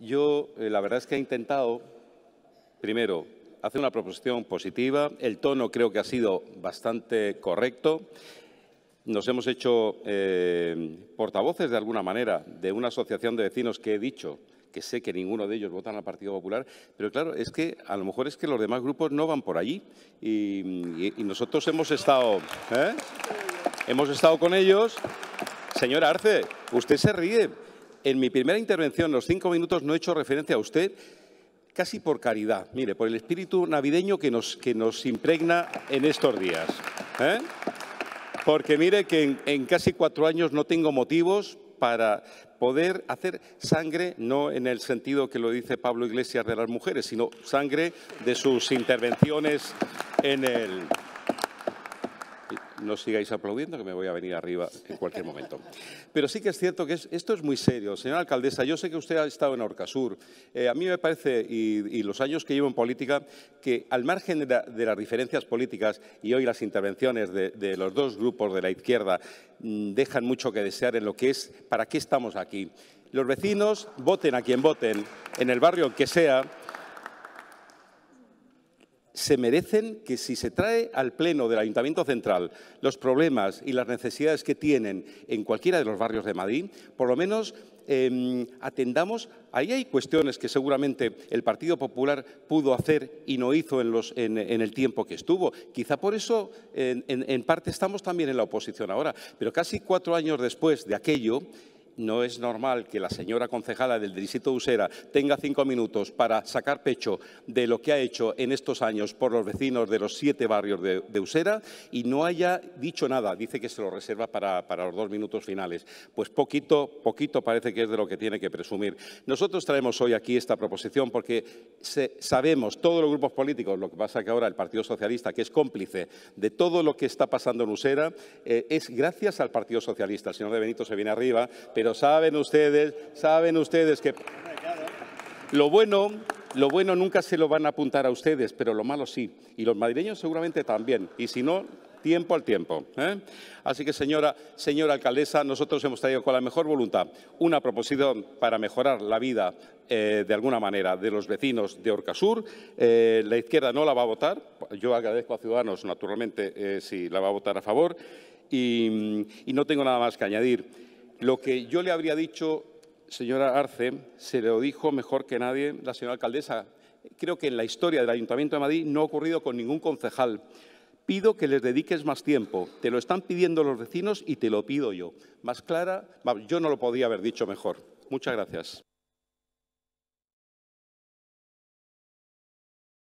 Yo eh, la verdad es que he intentado, primero, hacer una proposición positiva. El tono creo que ha sido bastante correcto. Nos hemos hecho eh, portavoces, de alguna manera, de una asociación de vecinos que he dicho que sé que ninguno de ellos votan al Partido Popular, pero claro, es que a lo mejor es que los demás grupos no van por allí y, nosotros hemos estado, ¿eh? hemos estado con ellos. Señora Arce, usted se ríe, en mi primera intervención, los cinco minutos, no he hecho referencia a usted casi por caridad, mire, por el espíritu navideño que nos, que nos impregna en estos días. ¿eh? Porque mire que en, en, casi cuatro años no tengo motivos para poder hacer sangre, no en el sentido que lo dice Pablo Iglesias de las mujeres, sino sangre de sus intervenciones en el, no sigáis aplaudiendo, que me voy a venir arriba en cualquier momento. Pero sí que es cierto que esto es muy serio. Señora alcaldesa, yo sé que usted ha estado en Orcasur. Eh, a mí me parece, y, los años que llevo en política, que al margen de, las diferencias políticas y hoy las intervenciones de, los dos grupos de la izquierda mm, dejan mucho que desear en lo que es para qué estamos aquí. Los vecinos voten a quien voten, en el barrio que sea, se merecen que si se trae al Pleno del Ayuntamiento Central los problemas y las necesidades que tienen en cualquiera de los barrios de Madrid, por lo menos em, atendamos, ahí hay cuestiones que seguramente el Partido Popular pudo hacer y no hizo en, el tiempo que estuvo. Quizá por eso, en, parte, estamos también en la oposición ahora. Pero casi cuatro años después de aquello, no es normal que la señora concejala del distrito de Usera tenga cinco minutos para sacar pecho de lo que ha hecho en estos años por los vecinos de los siete barrios de, Usera y no haya dicho nada. Dice que se lo reserva para, los dos minutos finales. Pues poquito, poquito parece que es de lo que tiene que presumir. Nosotros traemos hoy aquí esta proposición porque sabemos, todos los grupos políticos, lo que pasa que ahora el Partido Socialista, que es cómplice de todo lo que está pasando en Usera, eh, es gracias al Partido Socialista. El señor de Benito se viene arriba, pero saben ustedes, saben ustedes que lo bueno, lo bueno nunca se lo van a apuntar a ustedes, pero lo malo sí. Y los madrileños seguramente también. Y si no, tiempo al tiempo. ¿eh? Así que, señora, señora alcaldesa, nosotros hemos traído con la mejor voluntad una proposición para mejorar la vida, eh, de alguna manera, de los vecinos de Orcasur. Eh, la izquierda no la va a votar. Yo agradezco a Ciudadanos, naturalmente, si la va a votar a favor. y no tengo nada más que añadir. Lo que yo le habría dicho, señora Arce, se lo dijo mejor que nadie la señora alcaldesa. Creo que en la historia del Ayuntamiento de Madrid no ha ocurrido con ningún concejal. Pido que les dediques más tiempo. Te lo están pidiendo los vecinos y te lo pido yo. Más clara, yo no lo podía haber dicho mejor. Muchas gracias.